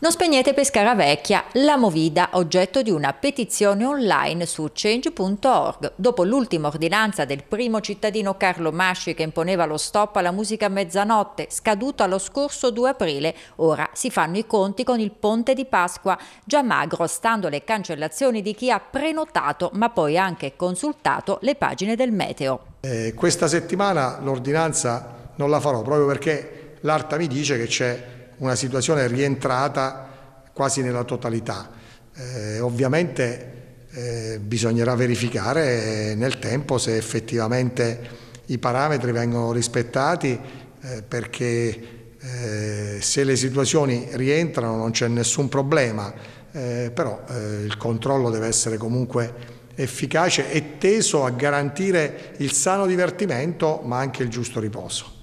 Non spegnete Pescara Vecchia, la movida oggetto di una petizione online su change.org. Dopo l'ultima ordinanza del primo cittadino Carlo Masci che imponeva lo stop alla musica a mezzanotte, scaduta lo scorso 2 aprile, ora si fanno i conti con il ponte di Pasqua, già magro stando le cancellazioni di chi ha prenotato ma poi anche consultato le pagine del meteo. Eh, questa settimana l'ordinanza non la farò proprio perché l'ARTA mi dice che c'è una situazione rientrata quasi nella totalità. Eh, ovviamente eh, bisognerà verificare nel tempo se effettivamente i parametri vengono rispettati eh, perché eh, se le situazioni rientrano non c'è nessun problema, eh, però eh, il controllo deve essere comunque efficace e teso a garantire il sano divertimento ma anche il giusto riposo.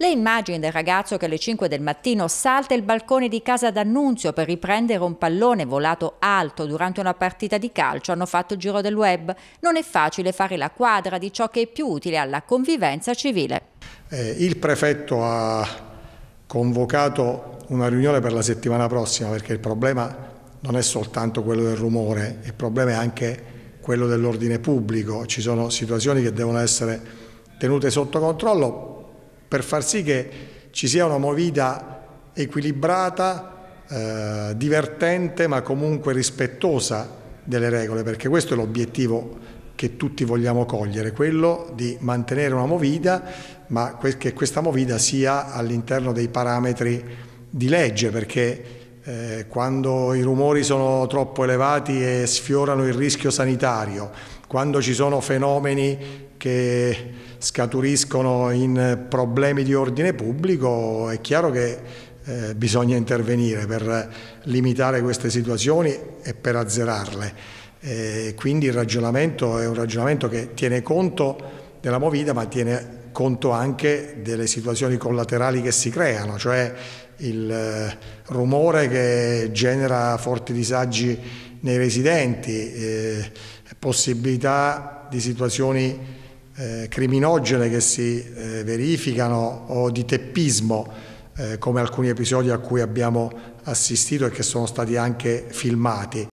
Le immagini del ragazzo che alle 5 del mattino salta il balcone di casa d'Annunzio per riprendere un pallone volato alto durante una partita di calcio hanno fatto il giro del web. Non è facile fare la quadra di ciò che è più utile alla convivenza civile. Eh, il prefetto ha convocato una riunione per la settimana prossima perché il problema non è soltanto quello del rumore, il problema è anche quello dell'ordine pubblico, ci sono situazioni che devono essere tenute sotto controllo per far sì che ci sia una movida equilibrata, eh, divertente ma comunque rispettosa delle regole, perché questo è l'obiettivo che tutti vogliamo cogliere, quello di mantenere una movida, ma che questa movida sia all'interno dei parametri di legge, perché eh, quando i rumori sono troppo elevati e sfiorano il rischio sanitario, quando ci sono fenomeni che scaturiscono in problemi di ordine pubblico, è chiaro che eh, bisogna intervenire per limitare queste situazioni e per azzerarle. Eh, quindi il ragionamento è un ragionamento che tiene conto della movida ma tiene conto anche delle situazioni collaterali che si creano, cioè il eh, rumore che genera forti disagi nei residenti, eh, possibilità di situazioni eh, criminogene che si eh, verificano o di teppismo eh, come alcuni episodi a cui abbiamo assistito e che sono stati anche filmati.